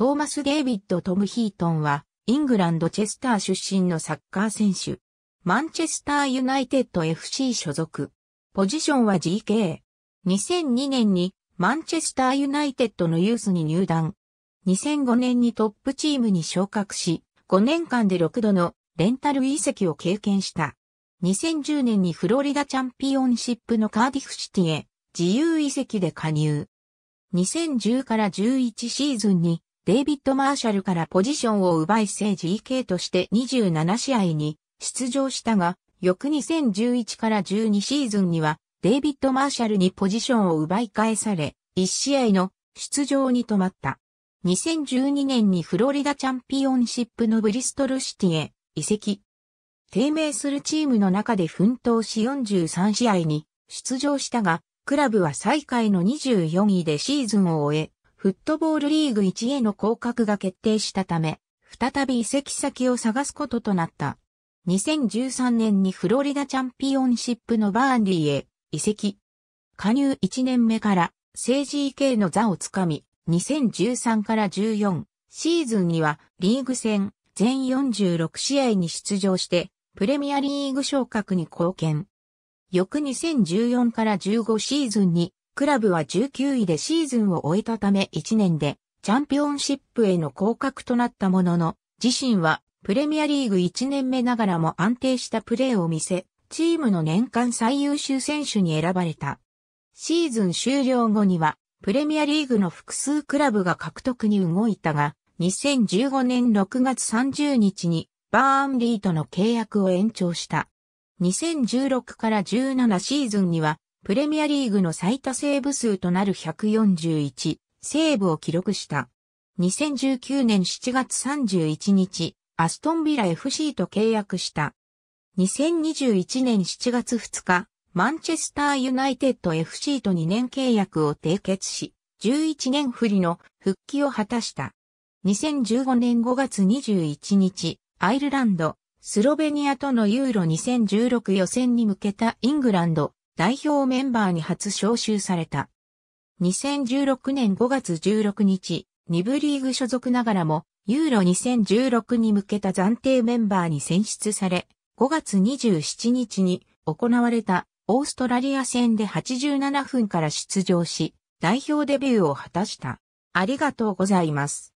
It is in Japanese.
トーマス・デイビッド・トム・ヒートンは、イングランド・チェスター出身のサッカー選手。マンチェスター・ユナイテッド FC 所属。ポジションは GK。2002年にマンチェスター・ユナイテッドのユースに入団。2005年にトップチームに昇格し、5年間で6度のレンタル移籍を経験した。2010年にフロリダチャンピオンシップのカーディフシティへ自由移籍で加入。2010から11シーズンにデイビッド・マーシャルからポジションを奪い治 GK として27試合に出場したが、翌2011から12シーズンには、デイビッド・マーシャルにポジションを奪い返され、1試合の出場に止まった。2012年にフロリダチャンピオンシップのブリストルシティへ移籍。低迷するチームの中で奮闘し43試合に出場したが、クラブは最下位の24位でシーズンを終え、フットボールリーグ1への降格が決定したため、再び移籍先を探すこととなった。2013年にフロリダチャンピオンシップのバーンリーへ移籍。加入1年目から政治 EK の座をつかみ、2013から14シーズンにはリーグ戦全46試合に出場してプレミアリーグ昇格に貢献。翌2014から15シーズンにクラブは19位でシーズンを終えたため1年でチャンピオンシップへの降格となったものの、自身はプレミアリーグ1年目ながらも安定したプレーを見せ、チームの年間最優秀選手に選ばれた。シーズン終了後には、プレミアリーグの複数クラブが獲得に動いたが、2015年6月30日にバーンリーとの契約を延長した。2016から17シーズンにはプレミアリーグの最多セーブ数となる141セーブを記録した。2019年7月31日、アストンビラ FC と契約した。2021年7月2日、マンチェスターユナイテッド FC と2年契約を締結し、11年振りの復帰を果たした。2015年5月21日、アイルランド、スロベニアとのユーロ2016予選に向けたイングランド代表メンバーに初招集された。2016年5月16日、2部リーグ所属ながらも、ユーロ2016に向けた暫定メンバーに選出され、5月27日に行われたオーストラリア戦で87分から出場し、代表デビューを果たした。ありがとうございます。